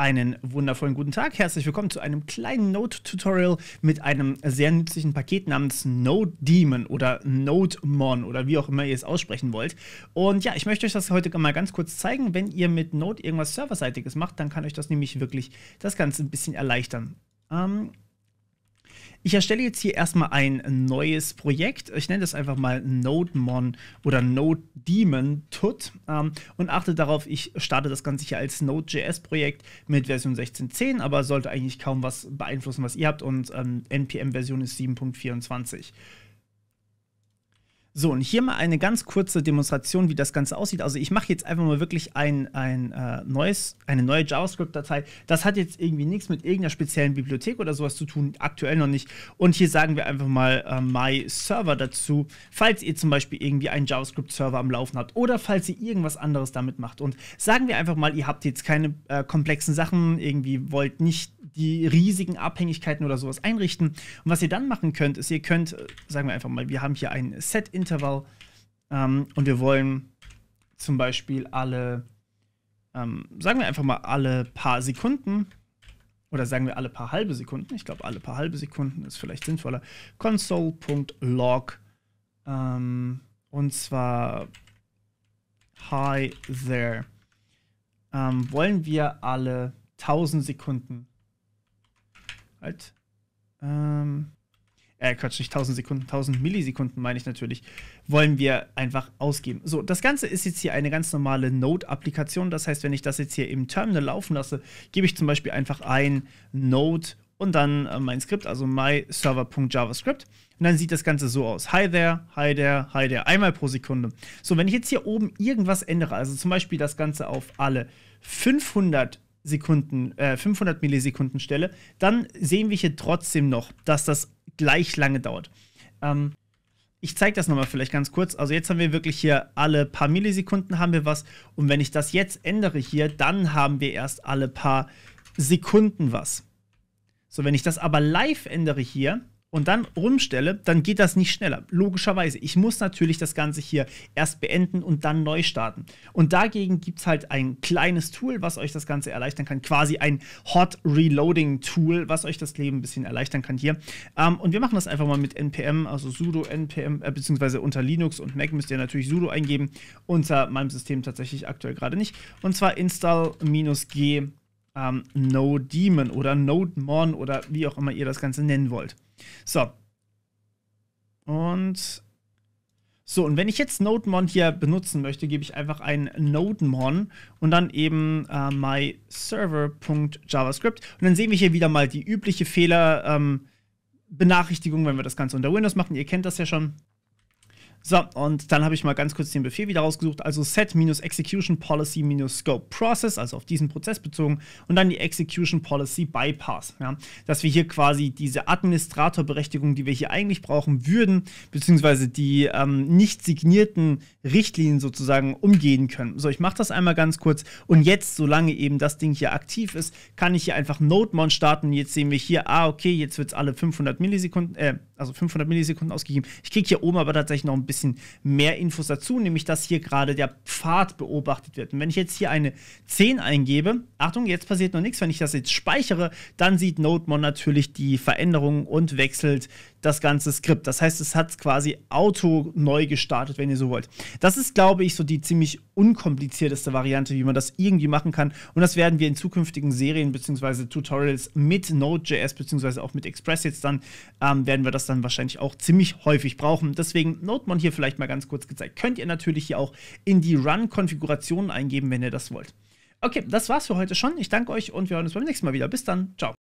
Einen wundervollen guten Tag, herzlich willkommen zu einem kleinen Node-Tutorial mit einem sehr nützlichen Paket namens Node Demon oder Node Mon oder wie auch immer ihr es aussprechen wollt. Und ja, ich möchte euch das heute mal ganz kurz zeigen. Wenn ihr mit Node irgendwas Serverseitiges macht, dann kann euch das nämlich wirklich das Ganze ein bisschen erleichtern. Ähm, ich erstelle jetzt hier erstmal ein neues Projekt. Ich nenne das einfach mal NodeMon oder NodeDemonTut ähm, und achte darauf, ich starte das Ganze hier als Node.js-Projekt mit Version 16.10, aber sollte eigentlich kaum was beeinflussen, was ihr habt und ähm, NPM-Version ist 7.24. So, und hier mal eine ganz kurze Demonstration, wie das Ganze aussieht. Also ich mache jetzt einfach mal wirklich ein, ein äh, neues, eine neue JavaScript-Datei. Das hat jetzt irgendwie nichts mit irgendeiner speziellen Bibliothek oder sowas zu tun, aktuell noch nicht. Und hier sagen wir einfach mal äh, My Server dazu, falls ihr zum Beispiel irgendwie einen JavaScript-Server am Laufen habt oder falls ihr irgendwas anderes damit macht. Und sagen wir einfach mal, ihr habt jetzt keine äh, komplexen Sachen, irgendwie wollt nicht die riesigen Abhängigkeiten oder sowas einrichten. Und was ihr dann machen könnt, ist, ihr könnt, äh, sagen wir einfach mal, wir haben hier ein Set-Intervall ähm, und wir wollen zum Beispiel alle, ähm, sagen wir einfach mal alle paar Sekunden oder sagen wir alle paar halbe Sekunden, ich glaube alle paar halbe Sekunden ist vielleicht sinnvoller, console.log ähm, und zwar hi there. Ähm, wollen wir alle 1000 Sekunden halt. Ähm, äh, Quatsch, nicht 1000 Sekunden, 1000 Millisekunden meine ich natürlich, wollen wir einfach ausgeben. So, das Ganze ist jetzt hier eine ganz normale Node-Applikation. Das heißt, wenn ich das jetzt hier im Terminal laufen lasse, gebe ich zum Beispiel einfach ein Node und dann äh, mein Skript, also myserver.javascript. Und dann sieht das Ganze so aus. Hi there, hi there, hi there. Einmal pro Sekunde. So, wenn ich jetzt hier oben irgendwas ändere, also zum Beispiel das Ganze auf alle 500 Sekunden, äh, 500 Millisekunden stelle, dann sehen wir hier trotzdem noch, dass das gleich lange dauert. Ähm, ich zeige das nochmal vielleicht ganz kurz. Also jetzt haben wir wirklich hier alle paar Millisekunden haben wir was. Und wenn ich das jetzt ändere hier, dann haben wir erst alle paar Sekunden was. So, wenn ich das aber live ändere hier, und dann rumstelle, dann geht das nicht schneller. Logischerweise. Ich muss natürlich das Ganze hier erst beenden und dann neu starten. Und dagegen gibt es halt ein kleines Tool, was euch das Ganze erleichtern kann. Quasi ein Hot Reloading Tool, was euch das Leben ein bisschen erleichtern kann hier. Ähm, und wir machen das einfach mal mit NPM, also sudo npm, äh, beziehungsweise unter Linux und Mac müsst ihr natürlich sudo eingeben. Unter meinem System tatsächlich aktuell gerade nicht. Und zwar install-g ähm, No Demon oder Nodemon oder wie auch immer ihr das Ganze nennen wollt. So. Und so, und wenn ich jetzt Nodemon hier benutzen möchte, gebe ich einfach ein Nodemon und dann eben äh, myserver.javascript. Und dann sehen wir hier wieder mal die übliche Fehlerbenachrichtigung, Ähm, wenn wir das Ganze unter Windows machen. Ihr kennt das ja schon. So, und dann habe ich mal ganz kurz den Befehl wieder rausgesucht, also set-execution policy-scope process, also auf diesen Prozess bezogen, und dann die execution policy bypass, ja, dass wir hier quasi diese Administratorberechtigung, die wir hier eigentlich brauchen würden, beziehungsweise die ähm, nicht signierten Richtlinien sozusagen umgehen können. So, ich mache das einmal ganz kurz und jetzt, solange eben das Ding hier aktiv ist, kann ich hier einfach NodeMon starten. Jetzt sehen wir hier, ah, okay, jetzt wird es alle 500 Millisekunden, äh, also 500 Millisekunden ausgegeben. Ich kriege hier oben aber tatsächlich noch ein bisschen mehr Infos dazu, nämlich dass hier gerade der Pfad beobachtet wird. Und wenn ich jetzt hier eine 10 eingebe, Achtung, jetzt passiert noch nichts. Wenn ich das jetzt speichere, dann sieht NodeMon natürlich die Veränderungen und wechselt das ganze Skript. Das heißt, es hat quasi auto neu gestartet, wenn ihr so wollt. Das ist, glaube ich, so die ziemlich unkomplizierteste Variante, wie man das irgendwie machen kann. Und das werden wir in zukünftigen Serien bzw. Tutorials mit Node.js bzw. auch mit Express jetzt dann, ähm, werden wir das dann wahrscheinlich auch ziemlich häufig brauchen. Deswegen Notemon hier vielleicht mal ganz kurz gezeigt. Könnt ihr natürlich hier auch in die Run-Konfigurationen eingeben, wenn ihr das wollt. Okay, das war's für heute schon. Ich danke euch und wir hören uns beim nächsten Mal wieder. Bis dann. Ciao.